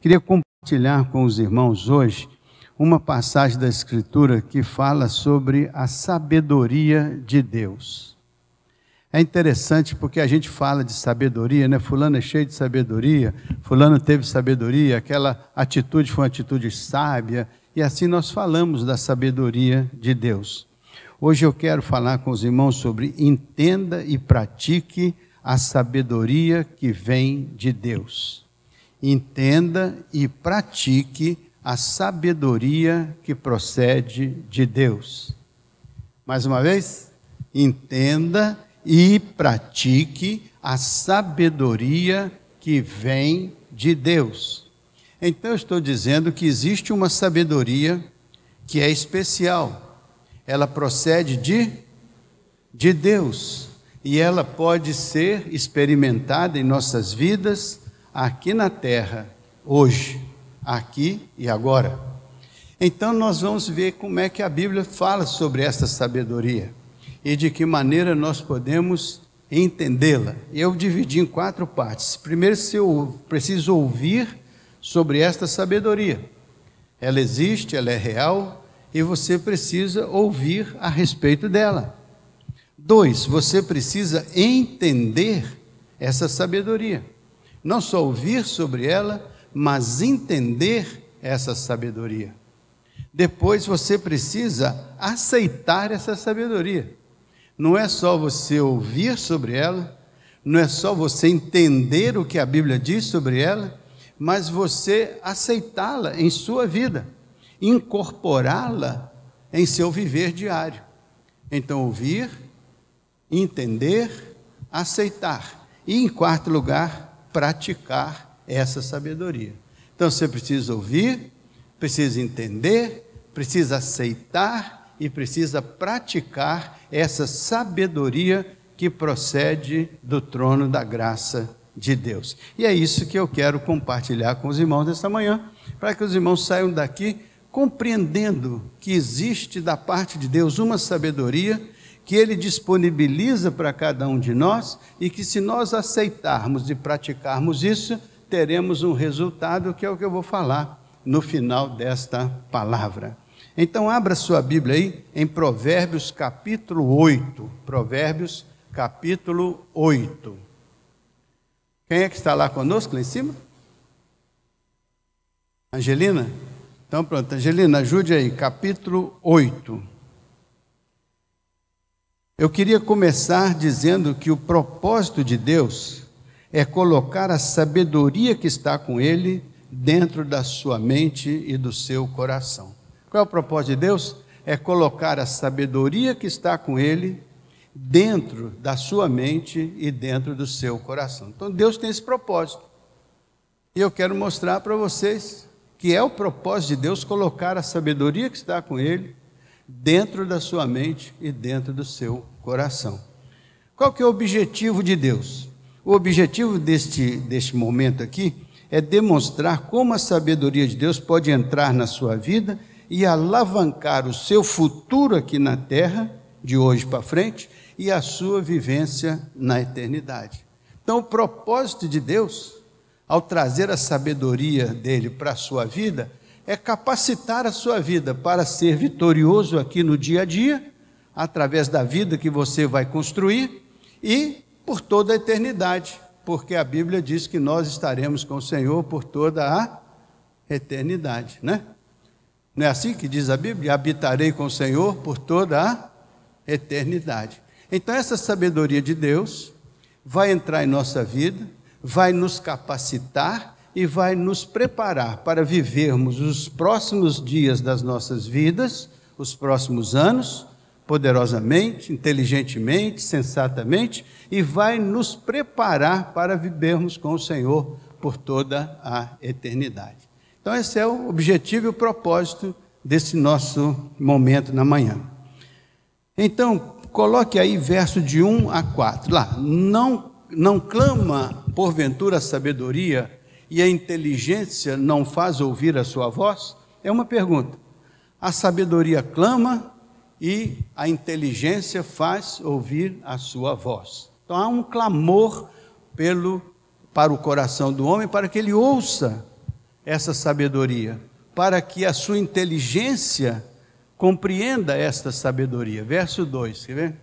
Queria compartilhar com os irmãos hoje uma passagem da Escritura que fala sobre a sabedoria de Deus. É interessante porque a gente fala de sabedoria, né? Fulano é cheio de sabedoria, Fulano teve sabedoria, aquela atitude foi uma atitude sábia, e assim nós falamos da sabedoria de Deus. Hoje eu quero falar com os irmãos sobre entenda e pratique a sabedoria que vem de Deus entenda e pratique a sabedoria que procede de Deus. Mais uma vez, entenda e pratique a sabedoria que vem de Deus. Então, eu estou dizendo que existe uma sabedoria que é especial. Ela procede de, de Deus e ela pode ser experimentada em nossas vidas aqui na terra, hoje, aqui e agora. Então, nós vamos ver como é que a Bíblia fala sobre essa sabedoria e de que maneira nós podemos entendê-la. Eu dividi em quatro partes. Primeiro, se eu preciso ouvir sobre esta sabedoria. Ela existe, ela é real e você precisa ouvir a respeito dela. Dois, você precisa entender essa sabedoria. Não só ouvir sobre ela, mas entender essa sabedoria. Depois você precisa aceitar essa sabedoria. Não é só você ouvir sobre ela, não é só você entender o que a Bíblia diz sobre ela, mas você aceitá-la em sua vida, incorporá-la em seu viver diário. Então, ouvir, entender, aceitar. E, em quarto lugar, praticar essa sabedoria. Então você precisa ouvir, precisa entender, precisa aceitar e precisa praticar essa sabedoria que procede do trono da graça de Deus. E é isso que eu quero compartilhar com os irmãos desta manhã, para que os irmãos saiam daqui compreendendo que existe da parte de Deus uma sabedoria que ele disponibiliza para cada um de nós e que, se nós aceitarmos e praticarmos isso, teremos um resultado que é o que eu vou falar no final desta palavra. Então, abra sua Bíblia aí em Provérbios capítulo 8. Provérbios capítulo 8. Quem é que está lá conosco, lá em cima? Angelina? Então, pronto, Angelina, ajude aí, capítulo 8. Eu queria começar dizendo que o propósito de Deus é colocar a sabedoria que está com Ele dentro da sua mente e do seu coração. Qual é o propósito de Deus? É colocar a sabedoria que está com Ele dentro da sua mente e dentro do seu coração. Então Deus tem esse propósito. E eu quero mostrar para vocês que é o propósito de Deus colocar a sabedoria que está com Ele dentro da sua mente e dentro do seu coração. Qual que é o objetivo de Deus? O objetivo deste, deste momento aqui é demonstrar como a sabedoria de Deus pode entrar na sua vida e alavancar o seu futuro aqui na terra, de hoje para frente, e a sua vivência na eternidade. Então, o propósito de Deus, ao trazer a sabedoria dele para a sua vida, é capacitar a sua vida para ser vitorioso aqui no dia a dia, através da vida que você vai construir e por toda a eternidade, porque a Bíblia diz que nós estaremos com o Senhor por toda a eternidade, né? Não é assim que diz a Bíblia? Habitarei com o Senhor por toda a eternidade. Então, essa sabedoria de Deus vai entrar em nossa vida, vai nos capacitar e vai nos preparar para vivermos os próximos dias das nossas vidas, os próximos anos, poderosamente, inteligentemente, sensatamente, e vai nos preparar para vivermos com o Senhor por toda a eternidade. Então, esse é o objetivo e o propósito desse nosso momento na manhã. Então, coloque aí verso de 1 a 4, lá, não, não clama porventura a sabedoria e a inteligência não faz ouvir a sua voz? É uma pergunta. A sabedoria clama e a inteligência faz ouvir a sua voz. Então há um clamor pelo para o coração do homem para que ele ouça essa sabedoria, para que a sua inteligência compreenda esta sabedoria. Verso 2, quer ver?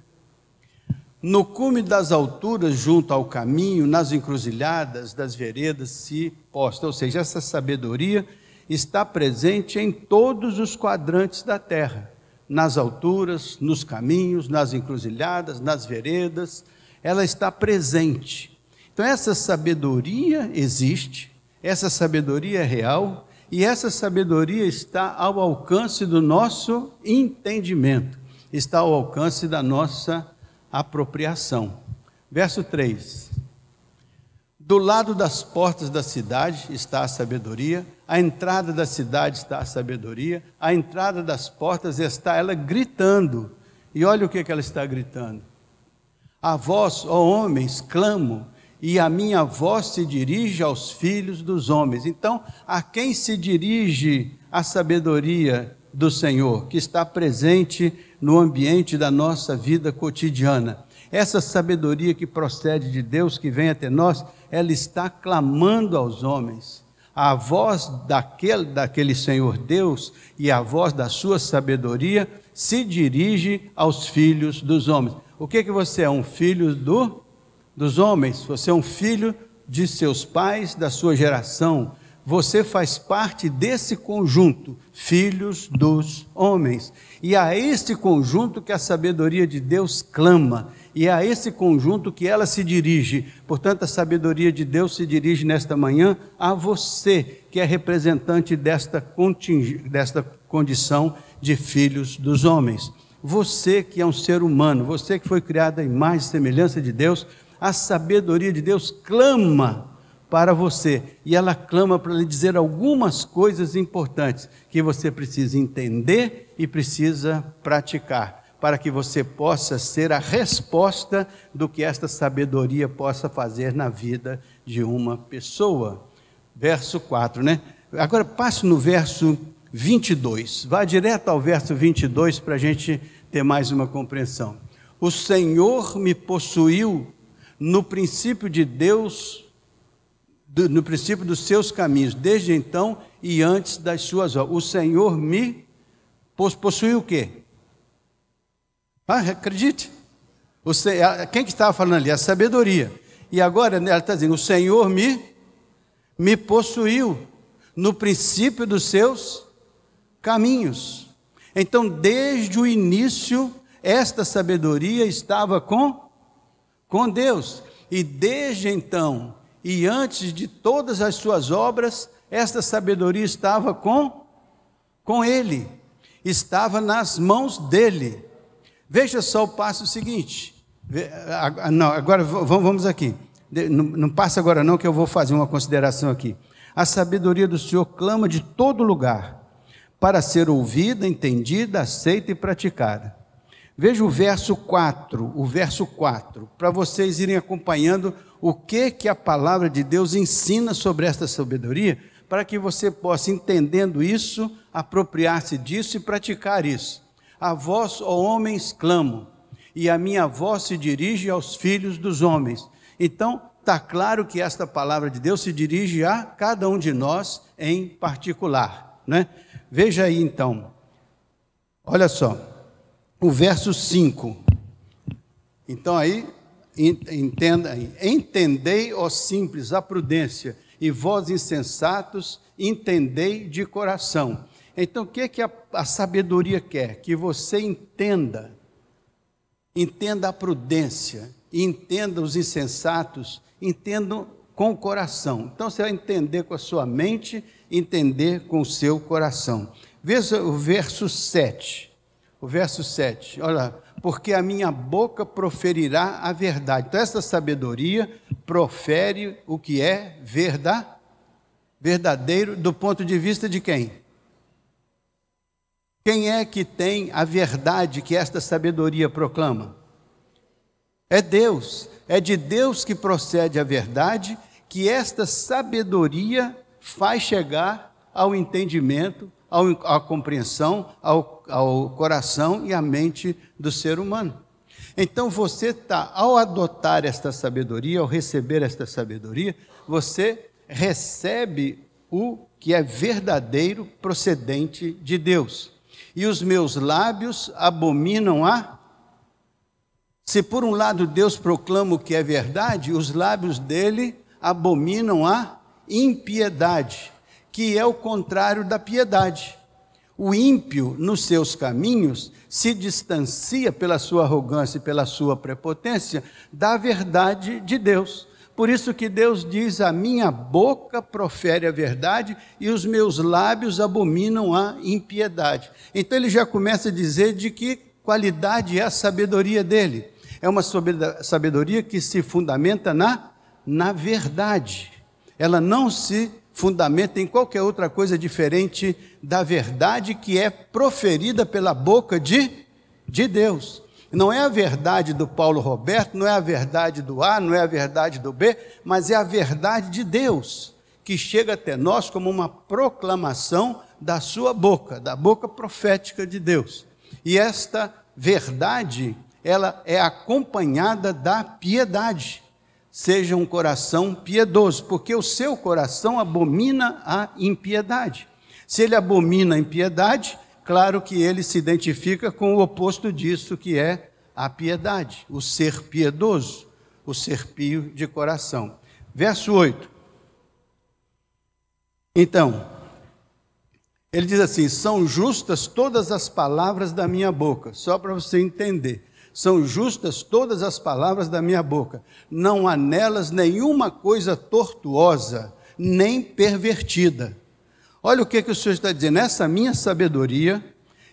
No cume das alturas, junto ao caminho, nas encruzilhadas das veredas se posta. Ou seja, essa sabedoria está presente em todos os quadrantes da terra nas alturas, nos caminhos, nas encruzilhadas, nas veredas, ela está presente. Então, essa sabedoria existe, essa sabedoria é real e essa sabedoria está ao alcance do nosso entendimento, está ao alcance da nossa apropriação. Verso 3: Do lado das portas da cidade está a sabedoria, a entrada da cidade está a sabedoria, a entrada das portas está ela gritando. E olha o que, que ela está gritando: A vós, ó homens, clamo, e a minha voz se dirige aos filhos dos homens. Então, a quem se dirige a sabedoria do Senhor, que está presente no ambiente da nossa vida cotidiana. Essa sabedoria que procede de Deus, que vem até nós, ela está clamando aos homens. A voz daquele, daquele Senhor Deus e a voz da sua sabedoria se dirige aos filhos dos homens. O que, que você é? Um filho do, dos homens? Você é um filho de seus pais, da sua geração você faz parte desse conjunto, filhos dos homens. E é a este conjunto que a sabedoria de Deus clama, e é a esse conjunto que ela se dirige. Portanto, a sabedoria de Deus se dirige nesta manhã a você, que é representante desta, desta condição de filhos dos homens. Você que é um ser humano, você que foi criado à imagem e semelhança de Deus, a sabedoria de Deus clama para você e ela clama para lhe dizer algumas coisas importantes que você precisa entender e precisa praticar, para que você possa ser a resposta do que esta sabedoria possa fazer na vida de uma pessoa. Verso 4, né? Agora passe no verso 22, vá direto ao verso 22 para a gente ter mais uma compreensão. O Senhor me possuiu no princípio de Deus do, no princípio dos seus caminhos, desde então e antes das suas obras. O Senhor me possui o quê? Ah, acredite. Você, quem que estava falando ali? A sabedoria. E agora né, ela está dizendo: o Senhor me, me possuiu no princípio dos seus caminhos. Então, desde o início, esta sabedoria estava com, com Deus. E desde então, e antes de todas as suas obras, esta sabedoria estava com com ele, estava nas mãos dele. Veja só o passo seguinte. Não, agora vamos aqui. Não, não passa agora não que eu vou fazer uma consideração aqui. A sabedoria do Senhor clama de todo lugar para ser ouvida, entendida, aceita e praticada. Veja o verso 4, o verso 4, para vocês irem acompanhando o que que a palavra de Deus ensina sobre esta sabedoria, para que você possa, entendendo isso, apropriar-se disso e praticar isso. A voz, ó homens, clamo, e a minha voz se dirige aos filhos dos homens. Então, está claro que esta palavra de Deus se dirige a cada um de nós em particular. Né? Veja aí então, olha só, o verso 5. Então aí entenda, entendei, ó simples, a prudência, e vós insensatos, entendei de coração. Então, o que é que a, a sabedoria quer? Que você entenda, entenda a prudência, entenda os insensatos, entendam com o coração. Então, você vai entender com a sua mente, entender com o seu coração. Veja o verso 7. O verso 7, olha, porque a minha boca proferirá a verdade. Então, essa sabedoria profere o que é verdade, verdadeiro do ponto de vista de quem? Quem é que tem a verdade que esta sabedoria proclama? É Deus. É de Deus que procede a verdade, que esta sabedoria faz chegar ao entendimento ao, à compreensão, ao, ao coração e à mente do ser humano. Então você está, ao adotar esta sabedoria, ao receber esta sabedoria, você recebe o que é verdadeiro procedente de Deus. E os meus lábios abominam a. Se por um lado Deus proclama o que é verdade, os lábios dele abominam a impiedade que é o contrário da piedade. O ímpio, nos seus caminhos, se distancia pela sua arrogância e pela sua prepotência da verdade de Deus. Por isso que Deus diz: A minha boca profere a verdade e os meus lábios abominam a impiedade. Então ele já começa a dizer de que qualidade é a sabedoria dele. É uma sabedoria que se fundamenta na, na verdade. Ela não se fundamenta em qualquer outra coisa diferente da verdade que é proferida pela boca de, de Deus. Não é a verdade do Paulo Roberto, não é a verdade do A, não é a verdade do B, mas é a verdade de Deus, que chega até nós como uma proclamação da sua boca, da boca profética de Deus. E esta verdade, ela é acompanhada da piedade seja um coração piedoso, porque o seu coração abomina a impiedade. Se ele abomina a impiedade, claro que ele se identifica com o oposto disso, que é a piedade, o ser piedoso, o ser pio de coração. Verso 8. Então, ele diz assim: são justas todas as palavras da minha boca, só para você entender. São justas todas as palavras da minha boca. Não há nelas nenhuma coisa tortuosa, nem pervertida. Olha o que, que o Senhor está dizendo. Essa minha sabedoria,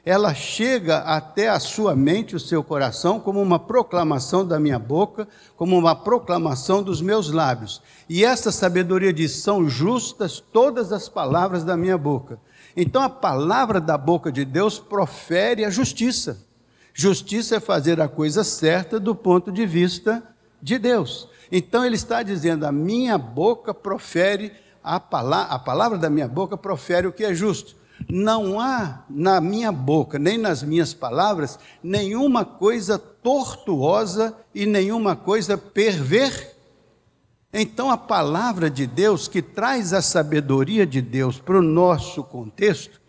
ela chega até a sua mente, o seu coração, como uma proclamação da minha boca, como uma proclamação dos meus lábios. E essa sabedoria diz: são justas todas as palavras da minha boca. Então a palavra da boca de Deus profere a justiça. Justiça é fazer a coisa certa do ponto de vista de Deus. Então ele está dizendo: a minha boca profere a palavra, a palavra da minha boca profere o que é justo. Não há na minha boca, nem nas minhas palavras, nenhuma coisa tortuosa e nenhuma coisa perversa. Então, a palavra de Deus, que traz a sabedoria de Deus para o nosso contexto,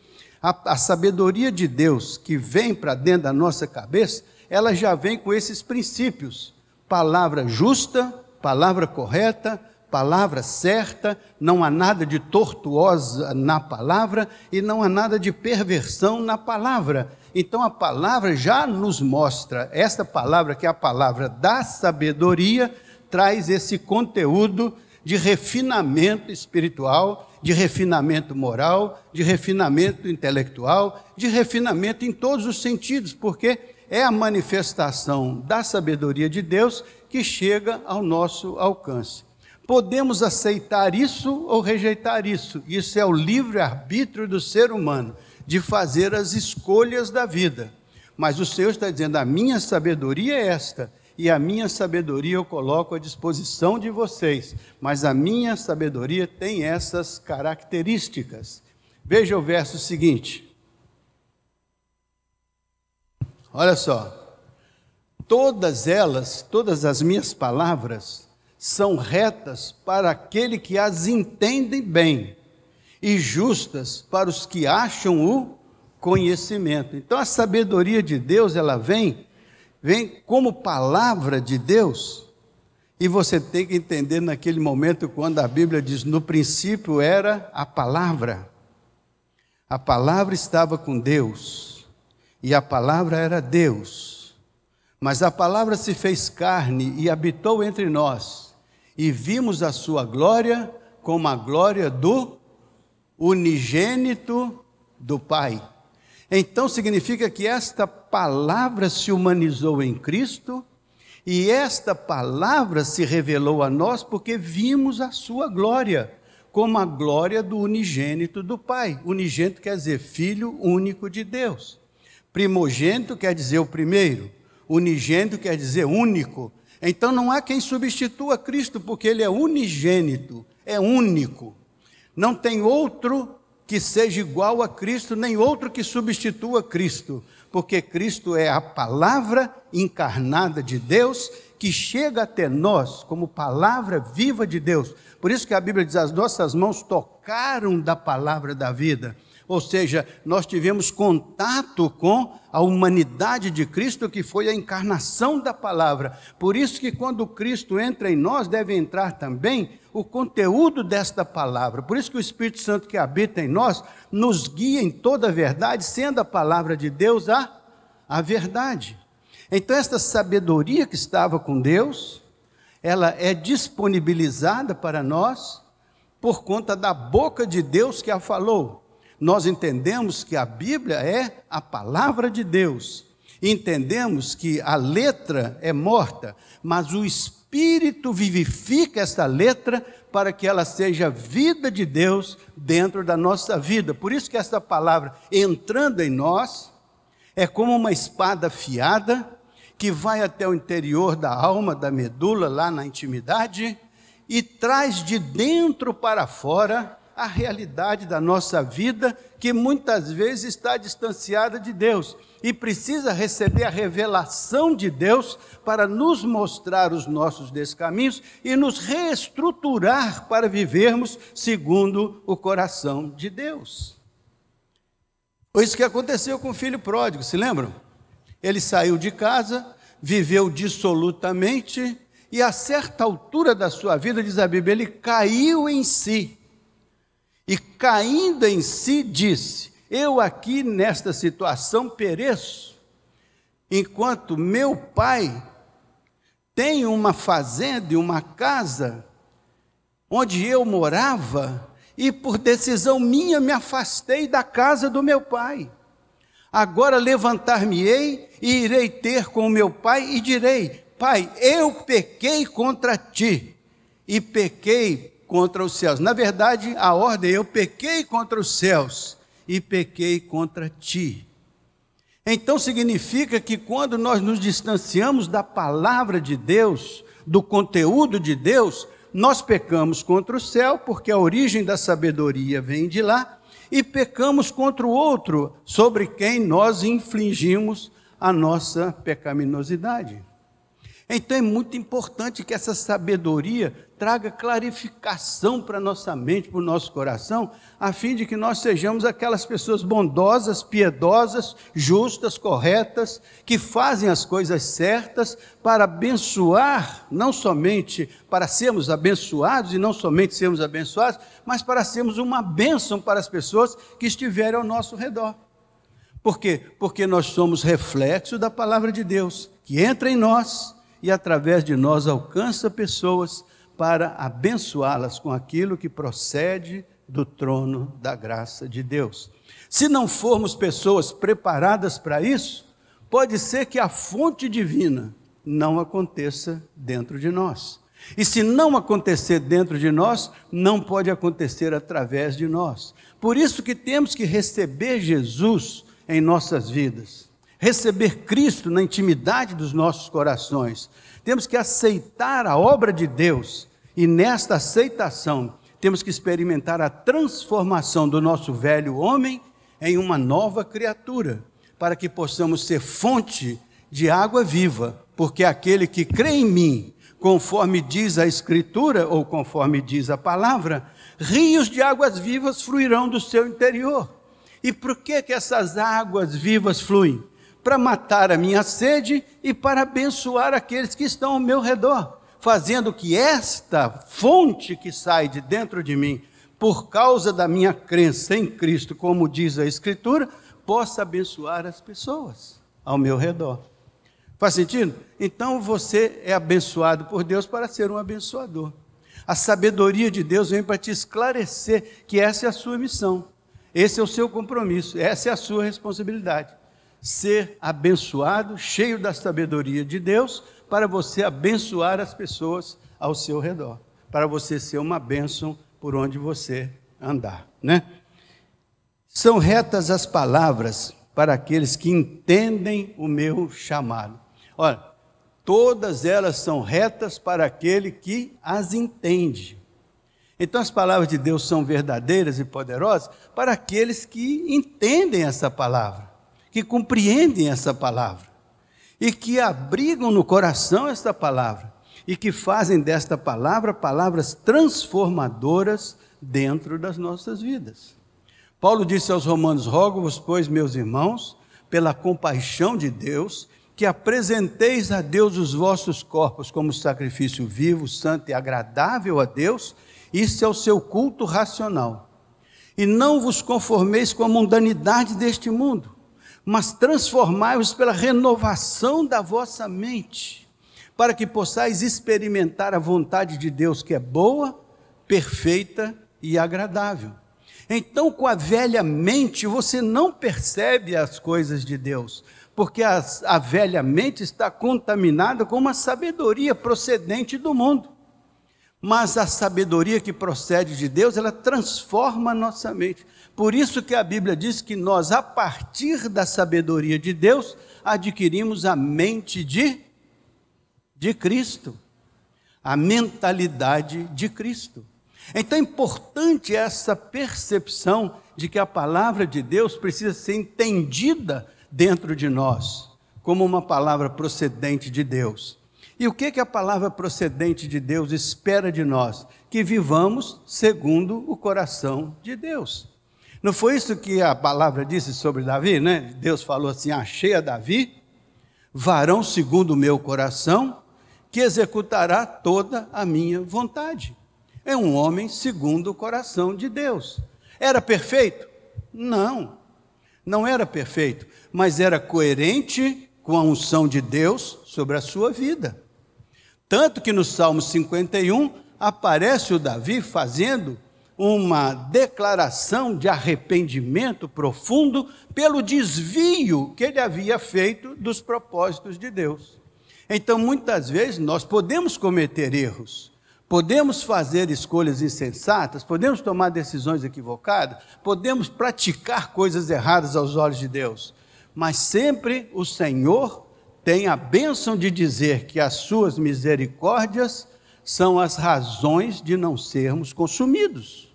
a, a sabedoria de Deus que vem para dentro da nossa cabeça, ela já vem com esses princípios: palavra justa, palavra correta, palavra certa, não há nada de tortuosa na palavra e não há nada de perversão na palavra. Então a palavra já nos mostra, esta palavra que é a palavra da sabedoria, traz esse conteúdo de refinamento espiritual, de refinamento moral, de refinamento intelectual, de refinamento em todos os sentidos, porque é a manifestação da sabedoria de Deus que chega ao nosso alcance. Podemos aceitar isso ou rejeitar isso. Isso é o livre arbítrio do ser humano de fazer as escolhas da vida. Mas o Senhor está dizendo: a minha sabedoria é esta e a minha sabedoria eu coloco à disposição de vocês, mas a minha sabedoria tem essas características. Veja o verso seguinte. Olha só. Todas elas, todas as minhas palavras, são retas para aquele que as entende bem e justas para os que acham o conhecimento. Então a sabedoria de Deus, ela vem vem como palavra de Deus, e você tem que entender naquele momento quando a Bíblia diz: no princípio era a palavra. A palavra estava com Deus, e a palavra era Deus. Mas a palavra se fez carne e habitou entre nós, e vimos a sua glória como a glória do unigênito do Pai. Então significa que esta palavra se humanizou em Cristo e esta palavra se revelou a nós porque vimos a sua glória, como a glória do unigênito do Pai. Unigênito quer dizer filho único de Deus. Primogênito quer dizer o primeiro. Unigênito quer dizer único. Então não há quem substitua Cristo, porque ele é unigênito, é único. Não tem outro que seja igual a Cristo, nem outro que substitua Cristo, porque Cristo é a palavra encarnada de Deus que chega até nós como palavra viva de Deus. Por isso que a Bíblia diz: as nossas mãos tocaram da palavra da vida. Ou seja, nós tivemos contato com a humanidade de Cristo, que foi a encarnação da palavra. Por isso que quando Cristo entra em nós, deve entrar também o conteúdo desta palavra. Por isso que o Espírito Santo que habita em nós nos guia em toda a verdade, sendo a palavra de Deus a, a verdade. Então, esta sabedoria que estava com Deus, ela é disponibilizada para nós por conta da boca de Deus que a falou. Nós entendemos que a Bíblia é a palavra de Deus. Entendemos que a letra é morta, mas o Espírito vivifica esta letra para que ela seja vida de Deus dentro da nossa vida. Por isso que esta palavra entrando em nós é como uma espada afiada que vai até o interior da alma, da medula, lá na intimidade, e traz de dentro para fora a realidade da nossa vida, que muitas vezes está distanciada de Deus e precisa receber a revelação de Deus para nos mostrar os nossos descaminhos e nos reestruturar para vivermos segundo o coração de Deus. Foi isso que aconteceu com o filho pródigo, se lembram? Ele saiu de casa, viveu dissolutamente e a certa altura da sua vida, diz a Bíblia, ele caiu em si e caindo em si, disse: Eu aqui nesta situação pereço, enquanto meu pai tem uma fazenda e uma casa onde eu morava, e por decisão minha me afastei da casa do meu pai. Agora levantar-me-ei e irei ter com meu pai e direi: Pai, eu pequei contra ti e pequei contra os céus. Na verdade, a ordem é, eu pequei contra os céus e pequei contra ti. Então significa que quando nós nos distanciamos da palavra de Deus, do conteúdo de Deus, nós pecamos contra o céu, porque a origem da sabedoria vem de lá, e pecamos contra o outro, sobre quem nós infligimos a nossa pecaminosidade. Então é muito importante que essa sabedoria traga clarificação para nossa mente, para o nosso coração, a fim de que nós sejamos aquelas pessoas bondosas, piedosas, justas, corretas, que fazem as coisas certas para abençoar, não somente para sermos abençoados e não somente sermos abençoados, mas para sermos uma bênção para as pessoas que estiverem ao nosso redor. Por quê? Porque nós somos reflexo da palavra de Deus, que entra em nós e através de nós alcança pessoas para abençoá-las com aquilo que procede do trono da graça de Deus. Se não formos pessoas preparadas para isso, pode ser que a fonte divina não aconteça dentro de nós. E se não acontecer dentro de nós, não pode acontecer através de nós. Por isso que temos que receber Jesus em nossas vidas, receber Cristo na intimidade dos nossos corações, temos que aceitar a obra de Deus e nesta aceitação temos que experimentar a transformação do nosso velho homem em uma nova criatura, para que possamos ser fonte de água viva, porque aquele que crê em mim, conforme diz a Escritura ou conforme diz a palavra, rios de águas vivas fluirão do seu interior. E por que, que essas águas vivas fluem? para matar a minha sede e para abençoar aqueles que estão ao meu redor, fazendo que esta fonte que sai de dentro de mim, por causa da minha crença em Cristo, como diz a Escritura, possa abençoar as pessoas ao meu redor. Faz sentido? Então você é abençoado por Deus para ser um abençoador. A sabedoria de Deus vem para te esclarecer que essa é a sua missão, esse é o seu compromisso, essa é a sua responsabilidade ser abençoado, cheio da sabedoria de Deus, para você abençoar as pessoas ao seu redor, para você ser uma bênção por onde você andar, né? São retas as palavras para aqueles que entendem o meu chamado. Olha, todas elas são retas para aquele que as entende. Então as palavras de Deus são verdadeiras e poderosas para aqueles que entendem essa palavra que compreendem essa palavra e que abrigam no coração esta palavra e que fazem desta palavra palavras transformadoras dentro das nossas vidas. Paulo disse aos Romanos: Rogo-vos, pois, meus irmãos, pela compaixão de Deus, que apresenteis a Deus os vossos corpos como sacrifício vivo, santo e agradável a Deus, isso é o seu culto racional. E não vos conformeis com a mundanidade deste mundo, mas transformai-os pela renovação da vossa mente, para que possais experimentar a vontade de Deus que é boa, perfeita e agradável. Então, com a velha mente, você não percebe as coisas de Deus, porque a, a velha mente está contaminada com uma sabedoria procedente do mundo mas a sabedoria que procede de Deus, ela transforma a nossa mente. Por isso que a Bíblia diz que nós, a partir da sabedoria de Deus, adquirimos a mente de, de Cristo, a mentalidade de Cristo. Então é importante essa percepção de que a palavra de Deus precisa ser entendida dentro de nós, como uma palavra procedente de Deus. E o que, que a palavra procedente de Deus espera de nós? Que vivamos segundo o coração de Deus. Não foi isso que a palavra disse sobre Davi, né? Deus falou assim: achei ah, a Davi, varão segundo o meu coração, que executará toda a minha vontade. É um homem segundo o coração de Deus. Era perfeito? Não, não era perfeito, mas era coerente com a unção de Deus sobre a sua vida. Tanto que no Salmo 51 aparece o Davi fazendo uma declaração de arrependimento profundo pelo desvio que ele havia feito dos propósitos de Deus. Então, muitas vezes, nós podemos cometer erros, podemos fazer escolhas insensatas, podemos tomar decisões equivocadas, podemos praticar coisas erradas aos olhos de Deus, mas sempre o Senhor tem a bênção de dizer que as suas misericórdias são as razões de não sermos consumidos.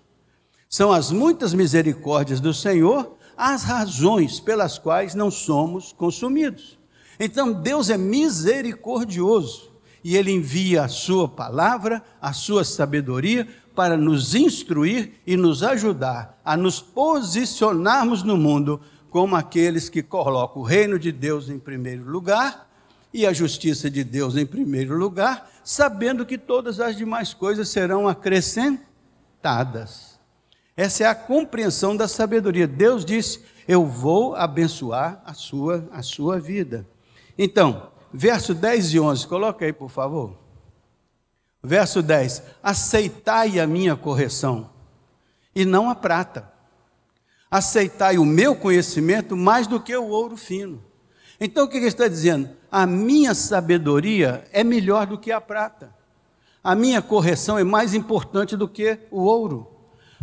São as muitas misericórdias do Senhor as razões pelas quais não somos consumidos. Então Deus é misericordioso e Ele envia a Sua palavra, a Sua sabedoria para nos instruir e nos ajudar a nos posicionarmos no mundo como aqueles que colocam o reino de Deus em primeiro lugar e a justiça de Deus em primeiro lugar, sabendo que todas as demais coisas serão acrescentadas. Essa é a compreensão da sabedoria. Deus disse: Eu vou abençoar a sua, a sua vida. Então, verso 10 e 11, coloca aí, por favor. Verso 10: Aceitai a minha correção, e não a prata aceitai o meu conhecimento mais do que o ouro fino. Então o que ele está dizendo? A minha sabedoria é melhor do que a prata. A minha correção é mais importante do que o ouro.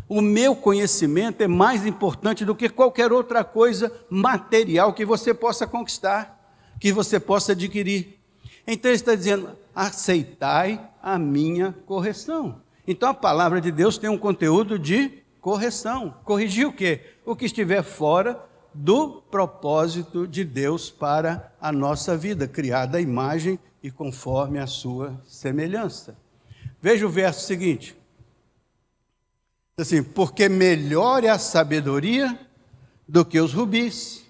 O meu conhecimento é mais importante do que qualquer outra coisa material que você possa conquistar, que você possa adquirir. Então ele está dizendo: aceitai a minha correção. Então a palavra de Deus tem um conteúdo de correção. Corrigir o quê? O que estiver fora do propósito de Deus para a nossa vida, criada à imagem e conforme a sua semelhança. Veja o verso seguinte. Assim, porque melhor é a sabedoria do que os rubis.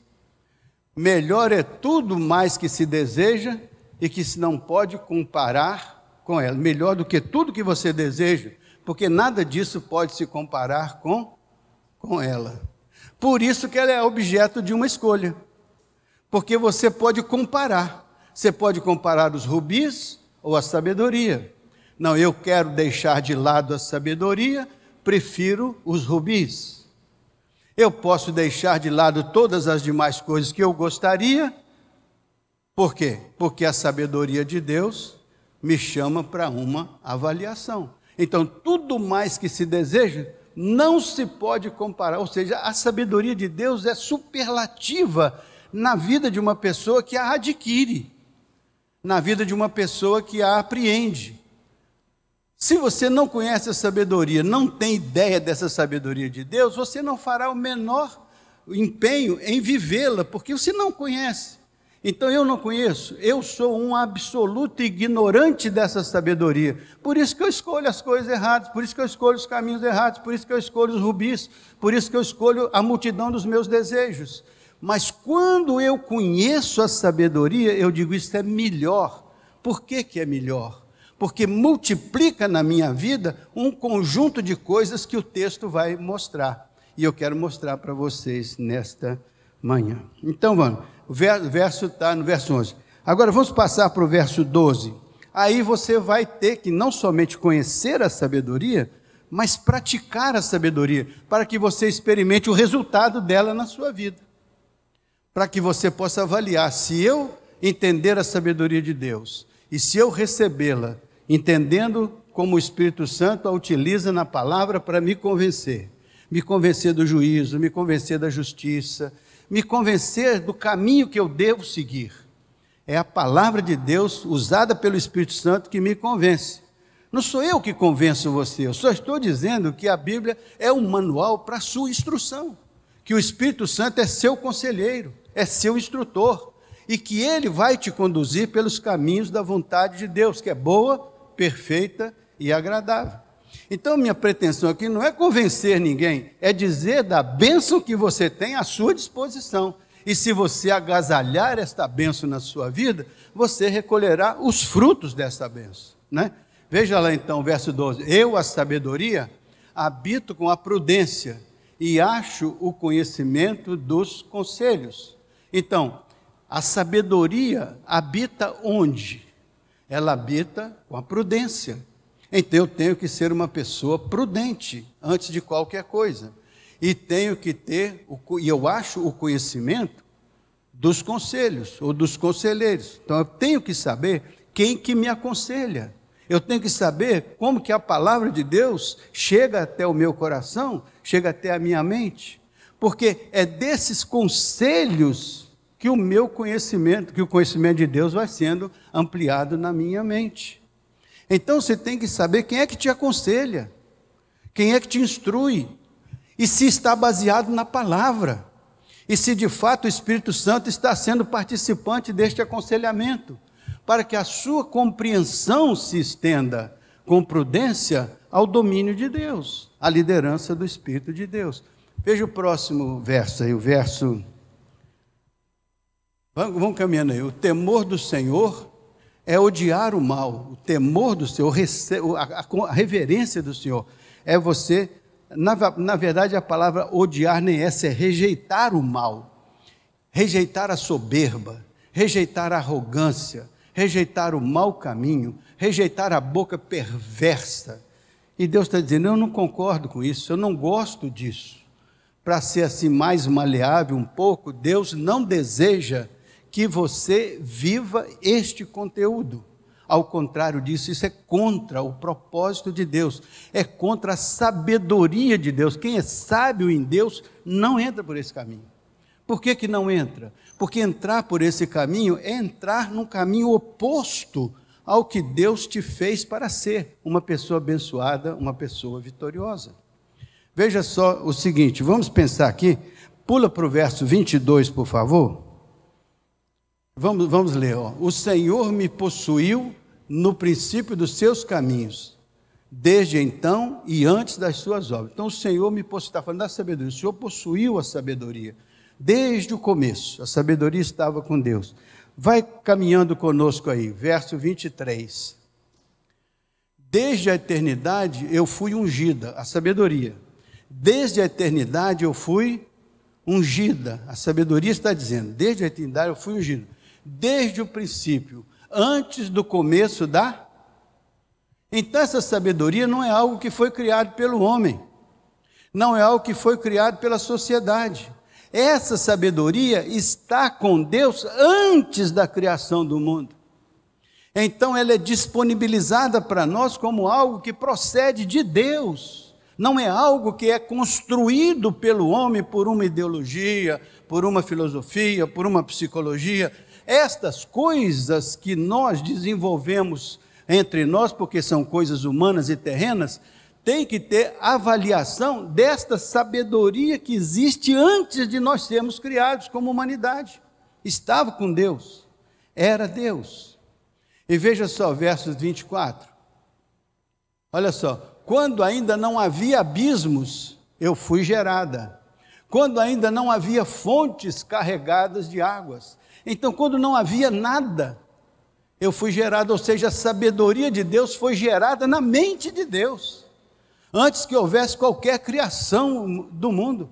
Melhor é tudo mais que se deseja e que se não pode comparar com ela. Melhor do que tudo que você deseja porque nada disso pode se comparar com, com ela. Por isso que ela é objeto de uma escolha, porque você pode comparar. Você pode comparar os rubis ou a sabedoria. Não, eu quero deixar de lado a sabedoria, prefiro os rubis. Eu posso deixar de lado todas as demais coisas que eu gostaria. Por quê? Porque a sabedoria de Deus me chama para uma avaliação. Então, tudo mais que se deseja não se pode comparar, ou seja, a sabedoria de Deus é superlativa na vida de uma pessoa que a adquire, na vida de uma pessoa que a apreende. Se você não conhece a sabedoria, não tem ideia dessa sabedoria de Deus, você não fará o menor empenho em vivê-la, porque você não conhece. Então eu não conheço, eu sou um absoluto ignorante dessa sabedoria. Por isso que eu escolho as coisas erradas, por isso que eu escolho os caminhos errados, por isso que eu escolho os rubis, por isso que eu escolho a multidão dos meus desejos. Mas quando eu conheço a sabedoria, eu digo isso é melhor. Por que, que é melhor? Porque multiplica na minha vida um conjunto de coisas que o texto vai mostrar. E eu quero mostrar para vocês nesta manhã. Então vamos o verso está no verso 11. Agora vamos passar para o verso 12. Aí você vai ter que não somente conhecer a sabedoria, mas praticar a sabedoria, para que você experimente o resultado dela na sua vida. Para que você possa avaliar se eu entender a sabedoria de Deus e se eu recebê-la, entendendo como o Espírito Santo a utiliza na palavra para me convencer, me convencer do juízo, me convencer da justiça, me convencer do caminho que eu devo seguir. É a palavra de Deus usada pelo Espírito Santo que me convence. Não sou eu que convenço você, eu só estou dizendo que a Bíblia é um manual para sua instrução, que o Espírito Santo é seu conselheiro, é seu instrutor, e que ele vai te conduzir pelos caminhos da vontade de Deus, que é boa, perfeita e agradável. Então, minha pretensão aqui não é convencer ninguém, é dizer da bênção que você tem à sua disposição. E se você agasalhar esta bênção na sua vida, você recolherá os frutos desta bênção. Né? Veja lá então, verso 12: Eu, a sabedoria, habito com a prudência e acho o conhecimento dos conselhos. Então, a sabedoria habita onde? Ela habita com a prudência. Então eu tenho que ser uma pessoa prudente antes de qualquer coisa. E tenho que ter, e eu acho, o conhecimento dos conselhos ou dos conselheiros. Então eu tenho que saber quem que me aconselha. Eu tenho que saber como que a palavra de Deus chega até o meu coração, chega até a minha mente. Porque é desses conselhos que o meu conhecimento, que o conhecimento de Deus vai sendo ampliado na minha mente. Então você tem que saber quem é que te aconselha, quem é que te instrui, e se está baseado na palavra, e se de fato o Espírito Santo está sendo participante deste aconselhamento, para que a sua compreensão se estenda com prudência ao domínio de Deus, à liderança do Espírito de Deus. Veja o próximo verso aí, o verso. Vamos, caminhando aí. O temor do Senhor é odiar o mal, o temor do Senhor, a reverência do Senhor. É você, na, na verdade, a palavra odiar nem essa, é rejeitar o mal, rejeitar a soberba, rejeitar a arrogância, rejeitar o mau caminho, rejeitar a boca perversa. E Deus está dizendo: eu não concordo com isso, eu não gosto disso. Para ser assim mais maleável um pouco, Deus não deseja que você viva este conteúdo. Ao contrário disso, isso é contra o propósito de Deus, é contra a sabedoria de Deus. Quem é sábio em Deus não entra por esse caminho. Por que, que não entra? Porque entrar por esse caminho é entrar num caminho oposto ao que Deus te fez para ser uma pessoa abençoada, uma pessoa vitoriosa. Veja só o seguinte, vamos pensar aqui, pula para o verso 22, por favor. Vamos, vamos ler. Ó. O Senhor me possuiu no princípio dos seus caminhos, desde então e antes das suas obras. Então o Senhor me possuiu, está falando da sabedoria, o Senhor possuiu a sabedoria, desde o começo, a sabedoria estava com Deus. Vai caminhando conosco aí, verso 23. Desde a eternidade eu fui ungida, a sabedoria. Desde a eternidade eu fui ungida, a sabedoria está dizendo, desde a eternidade eu fui ungida desde o princípio, antes do começo da. Então, essa sabedoria não é algo que foi criado pelo homem, não é algo que foi criado pela sociedade. Essa sabedoria está com Deus antes da criação do mundo. Então, ela é disponibilizada para nós como algo que procede de Deus. Não é algo que é construído pelo homem por uma ideologia, por uma filosofia, por uma psicologia. Estas coisas que nós desenvolvemos entre nós, porque são coisas humanas e terrenas, tem que ter avaliação desta sabedoria que existe antes de nós sermos criados como humanidade. Estava com Deus, era Deus. E veja só, versos 24. Olha só, quando ainda não havia abismos, eu fui gerada. Quando ainda não havia fontes carregadas de águas, então, quando não havia nada, eu fui gerado, ou seja, a sabedoria de Deus foi gerada na mente de Deus, antes que houvesse qualquer criação do mundo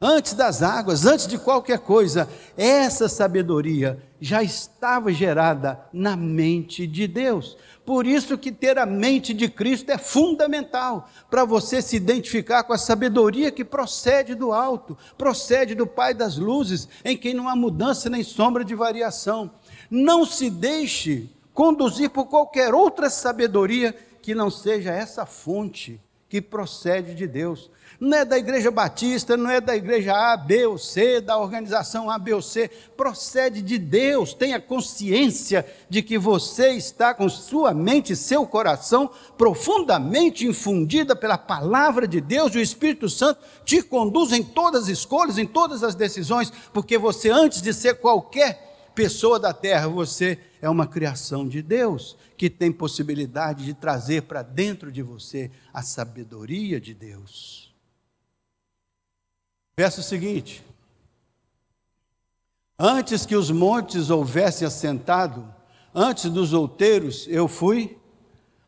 antes das águas, antes de qualquer coisa, essa sabedoria já estava gerada na mente de Deus. Por isso que ter a mente de Cristo é fundamental para você se identificar com a sabedoria que procede do alto, procede do Pai das luzes, em quem não há mudança nem sombra de variação. Não se deixe conduzir por qualquer outra sabedoria que não seja essa fonte que procede de Deus não é da Igreja Batista, não é da Igreja A, B ou C, da organização A, B ou C, procede de Deus. Tenha consciência de que você está com sua mente e seu coração profundamente infundida pela palavra de Deus e o Espírito Santo te conduz em todas as escolhas, em todas as decisões, porque você, antes de ser qualquer pessoa da terra, você é uma criação de Deus que tem possibilidade de trazer para dentro de você a sabedoria de Deus. Verso seguinte: Antes que os montes houvessem assentado, antes dos outeiros eu fui,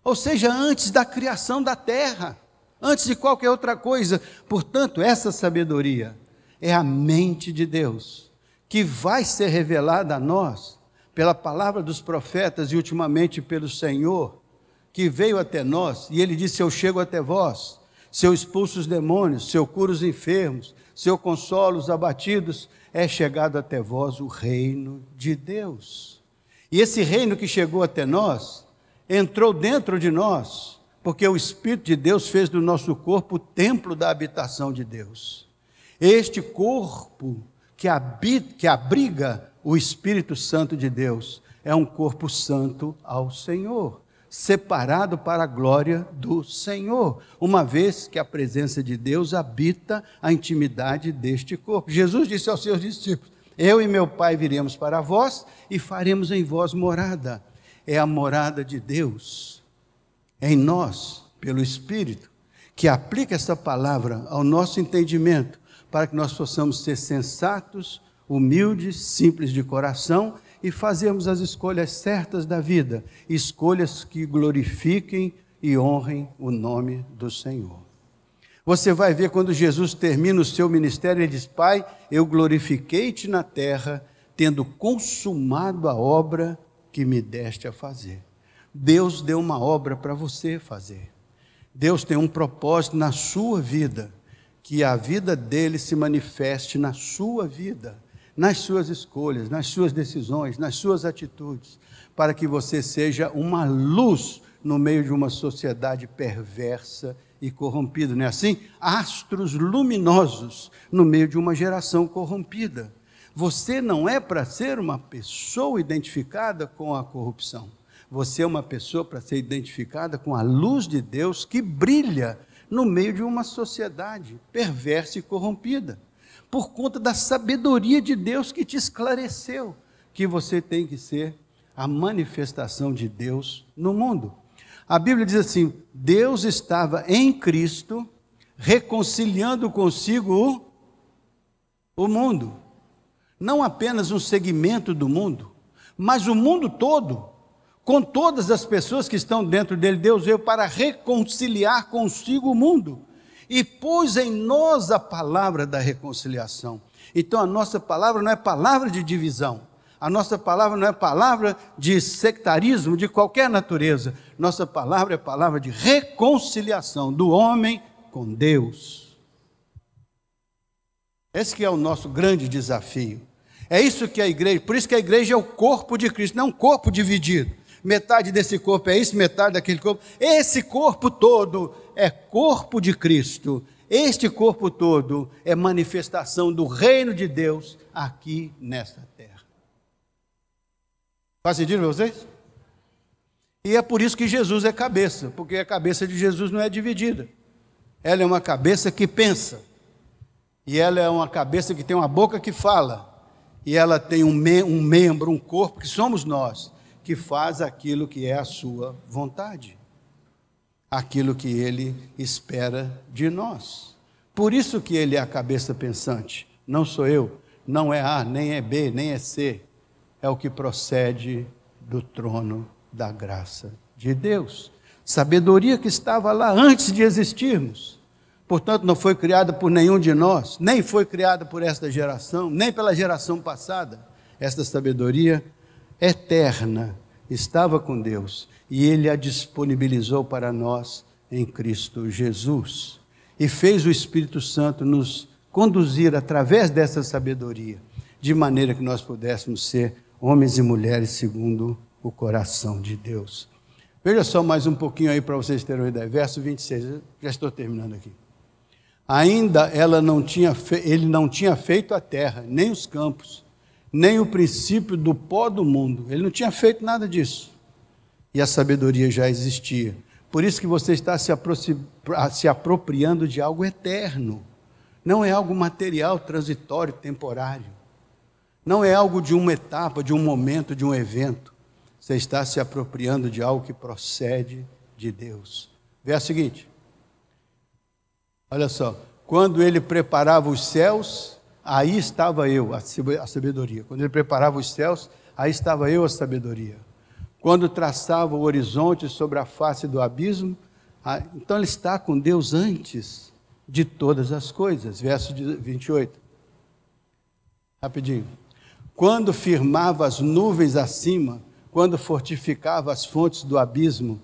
ou seja, antes da criação da terra, antes de qualquer outra coisa. Portanto, essa sabedoria é a mente de Deus, que vai ser revelada a nós pela palavra dos profetas e ultimamente pelo Senhor, que veio até nós, e ele disse: Eu chego até vós, se eu expulso os demônios, se eu curo os enfermos, seu consolo, os abatidos, é chegado até vós o reino de Deus. E esse reino que chegou até nós, entrou dentro de nós, porque o Espírito de Deus fez do nosso corpo o templo da habitação de Deus. Este corpo que, habita, que abriga o Espírito Santo de Deus é um corpo santo ao Senhor separado para a glória do Senhor, uma vez que a presença de Deus habita a intimidade deste corpo. Jesus disse aos seus discípulos: Eu e meu Pai viremos para vós e faremos em vós morada. É a morada de Deus em nós, pelo Espírito, que aplica essa palavra ao nosso entendimento, para que nós possamos ser sensatos, humildes, simples de coração e fazermos as escolhas certas da vida, escolhas que glorifiquem e honrem o nome do Senhor. Você vai ver quando Jesus termina o seu ministério, ele diz: Pai, eu glorifiquei-te na terra, tendo consumado a obra que me deste a fazer. Deus deu uma obra para você fazer. Deus tem um propósito na sua vida, que a vida dele se manifeste na sua vida nas suas escolhas, nas suas decisões, nas suas atitudes, para que você seja uma luz no meio de uma sociedade perversa e corrompida, não é assim? Astros luminosos no meio de uma geração corrompida. Você não é para ser uma pessoa identificada com a corrupção. Você é uma pessoa para ser identificada com a luz de Deus que brilha no meio de uma sociedade perversa e corrompida por conta da sabedoria de Deus que te esclareceu que você tem que ser a manifestação de Deus no mundo. A Bíblia diz assim: Deus estava em Cristo reconciliando consigo o, o mundo. Não apenas um segmento do mundo, mas o mundo todo, com todas as pessoas que estão dentro dele. Deus veio para reconciliar consigo o mundo e pôs em nós a palavra da reconciliação. Então a nossa palavra não é palavra de divisão, a nossa palavra não é palavra de sectarismo de qualquer natureza, nossa palavra é palavra de reconciliação do homem com Deus. Esse que é o nosso grande desafio. É isso que a igreja, por isso que a igreja é o corpo de Cristo, não um corpo dividido. Metade desse corpo é isso, metade daquele corpo. Esse corpo todo é corpo de Cristo. Este corpo todo é manifestação do reino de Deus aqui nesta terra. Faz sentido para vocês? E é por isso que Jesus é cabeça, porque a cabeça de Jesus não é dividida. Ela é uma cabeça que pensa. E ela é uma cabeça que tem uma boca que fala. E ela tem um, um membro, um corpo, que somos nós que faz aquilo que é a sua vontade, aquilo que ele espera de nós. Por isso que ele é a cabeça pensante, não sou eu, não é A, nem é B, nem é C, é o que procede do trono da graça de Deus. Sabedoria que estava lá antes de existirmos. Portanto, não foi criada por nenhum de nós, nem foi criada por esta geração, nem pela geração passada. Esta sabedoria eterna estava com Deus e ele a disponibilizou para nós em Cristo Jesus. E fez o Espírito Santo nos conduzir através dessa sabedoria, de maneira que nós pudéssemos ser homens e mulheres segundo o coração de Deus. Veja só mais um pouquinho aí para vocês terem uma ideia. Verso 26, já estou terminando aqui. Ainda ela não tinha fe... ele não tinha feito a terra, nem os campos, nem o princípio do pó do mundo. Ele não tinha feito nada disso. E a sabedoria já existia. Por isso que você está se, se apropriando de algo eterno. Não é algo material, transitório, temporário. Não é algo de uma etapa, de um momento, de um evento. Você está se apropriando de algo que procede de Deus. a seguinte. Olha só. Quando ele preparava os céus, aí estava eu, a sabedoria. Quando ele preparava os céus, aí estava eu, a sabedoria. Quando traçava o horizonte sobre a face do abismo, aí, então ele está com Deus antes de todas as coisas. Verso 28. Rapidinho. Quando firmava as nuvens acima, quando fortificava as fontes do abismo,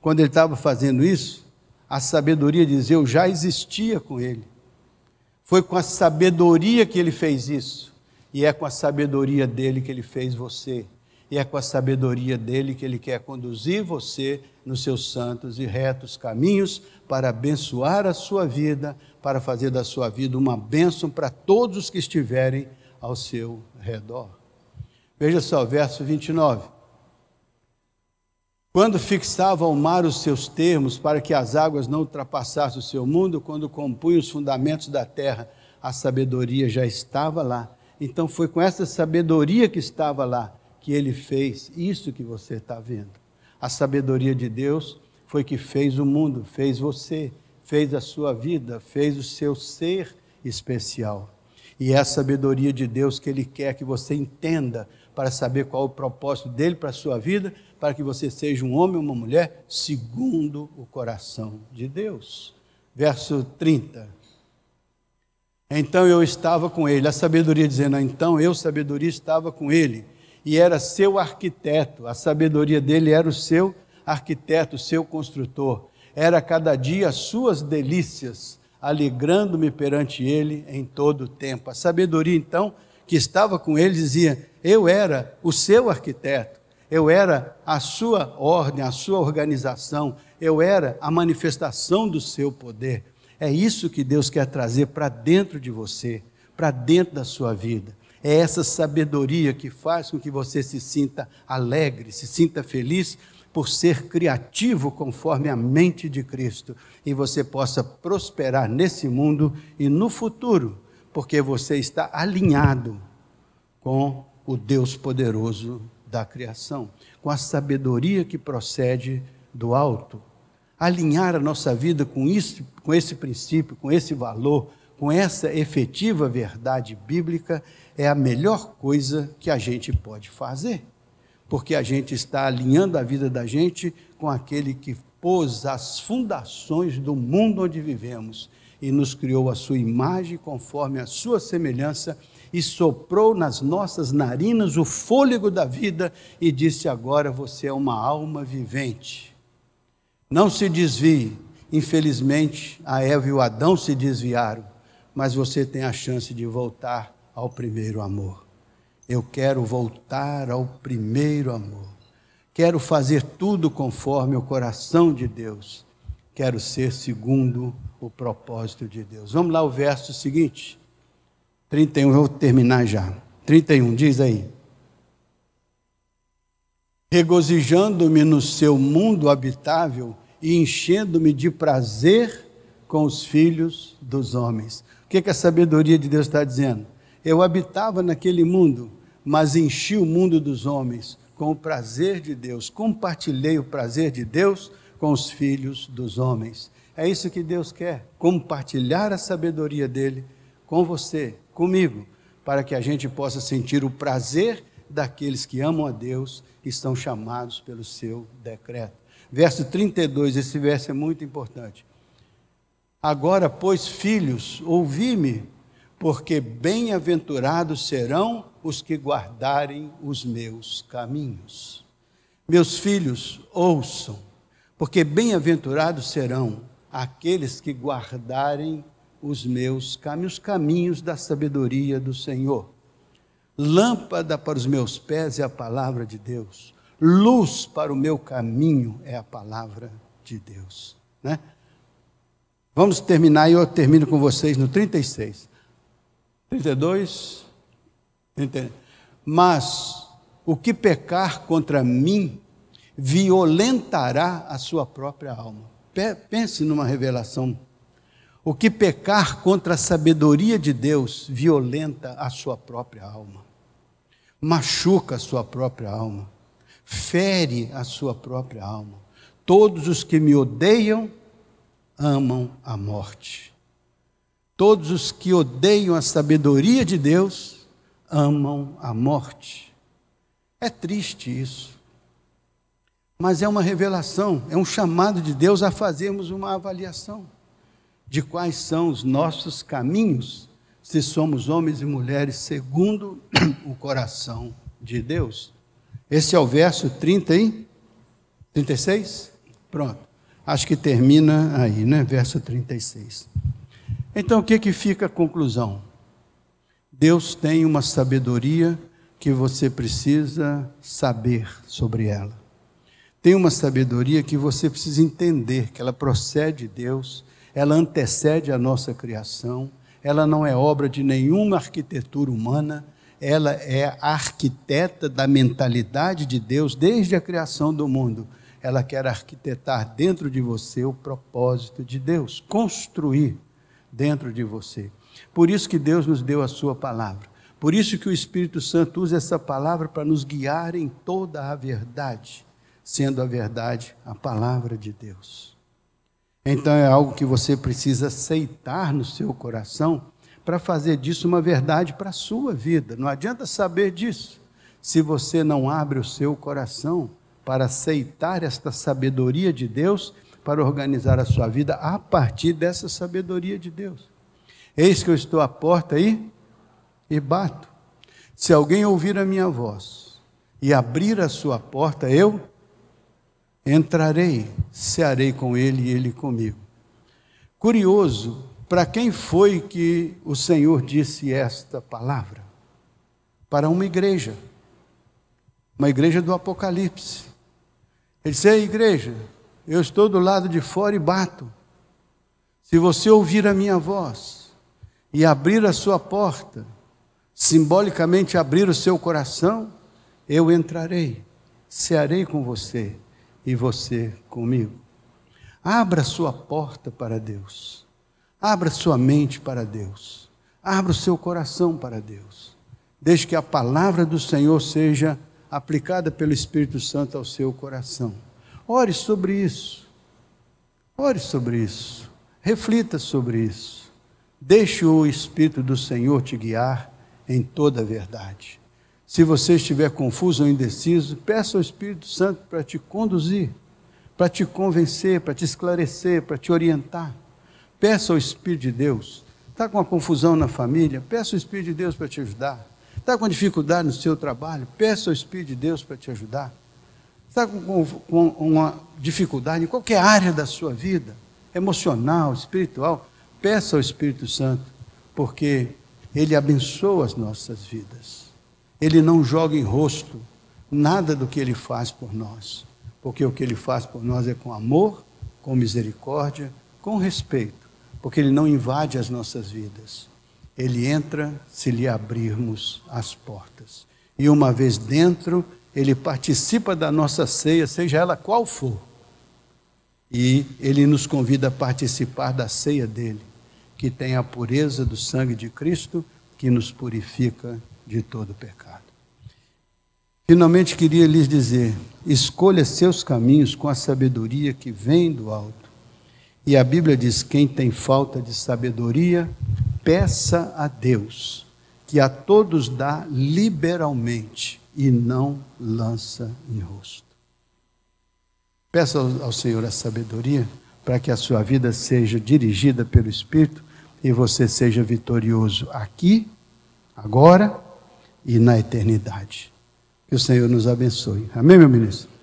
quando ele estava fazendo isso, a sabedoria de Zeus já existia com ele. Foi com a sabedoria que ele fez isso. E é com a sabedoria dele que ele fez você. E é com a sabedoria dele que ele quer conduzir você nos seus santos e retos caminhos para abençoar a sua vida, para fazer da sua vida uma bênção para todos os que estiverem ao seu redor. Veja só, verso 29. Quando fixava ao mar os seus termos para que as águas não ultrapassassem o seu mundo, quando compunha os fundamentos da terra, a sabedoria já estava lá. Então foi com essa sabedoria que estava lá que ele fez isso que você está vendo. A sabedoria de Deus foi que fez o mundo, fez você, fez a sua vida, fez o seu ser especial. E é a sabedoria de Deus que ele quer que você entenda para saber qual o propósito dele para a sua vida para que você seja um homem ou uma mulher segundo o coração de Deus. Verso 30. Então eu estava com ele, a sabedoria dizendo, ah, então eu, sabedoria, estava com ele, e era seu arquiteto, a sabedoria dele era o seu arquiteto, o seu construtor. Era cada dia as suas delícias, alegrando-me perante ele em todo o tempo. A sabedoria, então, que estava com ele, dizia: Eu era o seu arquiteto eu era a sua ordem, a sua organização, eu era a manifestação do seu poder. É isso que Deus quer trazer para dentro de você, para dentro da sua vida. É essa sabedoria que faz com que você se sinta alegre, se sinta feliz por ser criativo conforme a mente de Cristo e você possa prosperar nesse mundo e no futuro, porque você está alinhado com o Deus poderoso da criação, com a sabedoria que procede do alto. Alinhar a nossa vida com, isso, com esse princípio, com esse valor, com essa efetiva verdade bíblica é a melhor coisa que a gente pode fazer, porque a gente está alinhando a vida da gente com aquele que pôs as fundações do mundo onde vivemos e nos criou a sua imagem conforme a sua semelhança e soprou nas nossas narinas o fôlego da vida e disse: Agora você é uma alma vivente. Não se desvie. Infelizmente, a Eva e o Adão se desviaram, mas você tem a chance de voltar ao primeiro amor. Eu quero voltar ao primeiro amor. Quero fazer tudo conforme o coração de Deus. Quero ser segundo o propósito de Deus. Vamos lá, o verso seguinte. 31, vou terminar já. 31, diz aí. Regozijando-me no seu mundo habitável e enchendo-me de prazer com os filhos dos homens. O que, que a sabedoria de Deus está dizendo? Eu habitava naquele mundo, mas enchi o mundo dos homens com o prazer de Deus, compartilhei o prazer de Deus com os filhos dos homens. É isso que Deus quer: compartilhar a sabedoria dele com você, comigo, para que a gente possa sentir o prazer daqueles que amam a Deus e estão chamados pelo seu decreto. Verso 32, esse verso é muito importante. Agora, pois, filhos, ouvi-me, porque bem-aventurados serão os que guardarem os meus caminhos. Meus filhos, ouçam, porque bem-aventurados serão aqueles que guardarem os meus caminhos, os caminhos da sabedoria do Senhor. Lâmpada para os meus pés é a palavra de Deus, luz para o meu caminho é a palavra de Deus. Né? Vamos terminar e eu termino com vocês no 36. 32. 30. Mas o que pecar contra mim violentará a sua própria alma. Pense numa revelação o que pecar contra a sabedoria de Deus violenta a sua própria alma, machuca a sua própria alma, fere a sua própria alma. Todos os que me odeiam amam a morte. Todos os que odeiam a sabedoria de Deus amam a morte. É triste isso. Mas é uma revelação, é um chamado de Deus a fazermos uma avaliação de quais são os nossos caminhos, se somos homens e mulheres segundo o coração de Deus. Esse é o verso 30 e 36? Pronto. Acho que termina aí, né? Verso 36. Então, o que, que fica a conclusão? Deus tem uma sabedoria que você precisa saber sobre ela. Tem uma sabedoria que você precisa entender, que ela procede de Deus ela antecede a nossa criação, ela não é obra de nenhuma arquitetura humana, ela é arquiteta da mentalidade de Deus desde a criação do mundo. Ela quer arquitetar dentro de você o propósito de Deus, construir dentro de você. Por isso que Deus nos deu a sua palavra. Por isso que o Espírito Santo usa essa palavra para nos guiar em toda a verdade, sendo a verdade a palavra de Deus. Então é algo que você precisa aceitar no seu coração para fazer disso uma verdade para a sua vida. Não adianta saber disso se você não abre o seu coração para aceitar esta sabedoria de Deus para organizar a sua vida a partir dessa sabedoria de Deus. Eis que eu estou à porta aí e bato. Se alguém ouvir a minha voz e abrir a sua porta, eu Entrarei, cearei com ele e ele comigo. Curioso, para quem foi que o Senhor disse esta palavra? Para uma igreja, uma igreja do Apocalipse. Ele disse: Ei, igreja, eu estou do lado de fora e bato. Se você ouvir a minha voz e abrir a sua porta, simbolicamente abrir o seu coração, eu entrarei, cearei com você e você comigo. Abra sua porta para Deus. Abra sua mente para Deus. Abra o seu coração para Deus. Desde que a palavra do Senhor seja aplicada pelo Espírito Santo ao seu coração. Ore sobre isso. Ore sobre isso. Reflita sobre isso. Deixe o Espírito do Senhor te guiar em toda a verdade. Se você estiver confuso ou indeciso, peça ao Espírito Santo para te conduzir, para te convencer, para te esclarecer, para te orientar. Peça ao Espírito de Deus. Está com uma confusão na família? Peça ao Espírito de Deus para te ajudar. Está com dificuldade no seu trabalho? Peça ao Espírito de Deus para te ajudar. Está com, com uma dificuldade em qualquer área da sua vida, emocional, espiritual? Peça ao Espírito Santo, porque ele abençoa as nossas vidas. Ele não joga em rosto nada do que ele faz por nós, porque o que ele faz por nós é com amor, com misericórdia, com respeito, porque ele não invade as nossas vidas. Ele entra se lhe abrirmos as portas. E uma vez dentro, ele participa da nossa ceia, seja ela qual for. E ele nos convida a participar da ceia dele, que tem a pureza do sangue de Cristo que nos purifica de todo pecado. Finalmente queria lhes dizer: escolha seus caminhos com a sabedoria que vem do alto. E a Bíblia diz: quem tem falta de sabedoria, peça a Deus, que a todos dá liberalmente e não lança em rosto. Peça ao Senhor a sabedoria para que a sua vida seja dirigida pelo Espírito e você seja vitorioso aqui, agora e na eternidade. Que o Senhor nos abençoe. Amém, meu ministro?